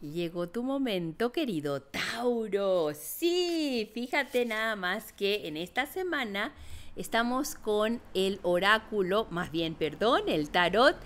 Llegó tu momento, querido Tauro. Sí, fíjate nada más que en esta semana estamos con el oráculo, más bien, perdón, el tarot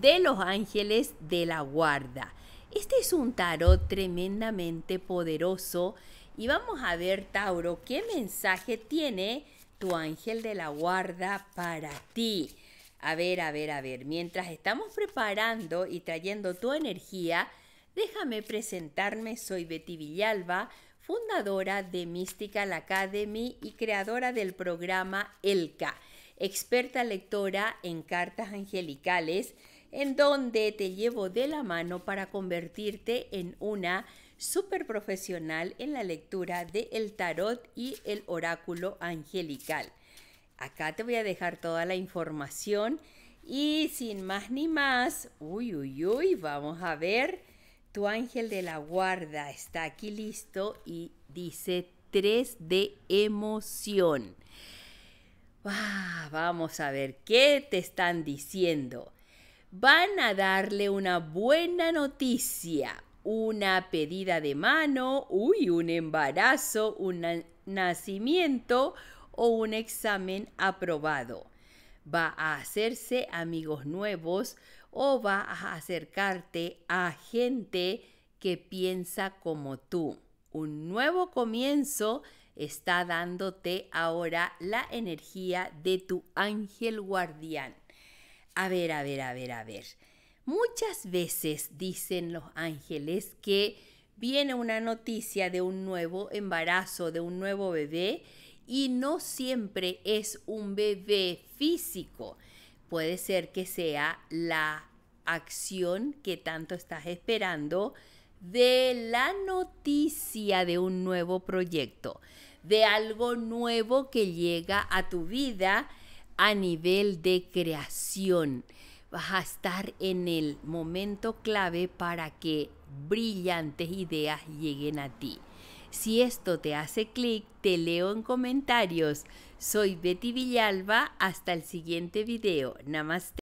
de los ángeles de la guarda. Este es un tarot tremendamente poderoso y vamos a ver, Tauro, qué mensaje tiene tu ángel de la guarda para ti. A ver, a ver, a ver, mientras estamos preparando y trayendo tu energía, Déjame presentarme, soy Betty Villalba, fundadora de Mystical Academy y creadora del programa ELCA, experta lectora en cartas angelicales, en donde te llevo de la mano para convertirte en una super profesional en la lectura del el tarot y el oráculo angelical. Acá te voy a dejar toda la información y sin más ni más, uy, uy, uy, vamos a ver tu ángel de la guarda está aquí listo y dice 3 de emoción. vamos a ver qué te están diciendo. Van a darle una buena noticia, una pedida de mano, uy, un embarazo, un nacimiento o un examen aprobado va a hacerse amigos nuevos o va a acercarte a gente que piensa como tú. Un nuevo comienzo está dándote ahora la energía de tu ángel guardián. A ver, a ver, a ver, a ver. Muchas veces dicen los ángeles que viene una noticia de un nuevo embarazo, de un nuevo bebé y no siempre es un bebé físico. Puede ser que sea la acción que tanto estás esperando de la noticia de un nuevo proyecto, de algo nuevo que llega a tu vida a nivel de creación. Vas a estar en el momento clave para que brillantes ideas lleguen a ti. Si esto te hace clic, te leo en comentarios. Soy Betty Villalba. Hasta el siguiente video. Namaste.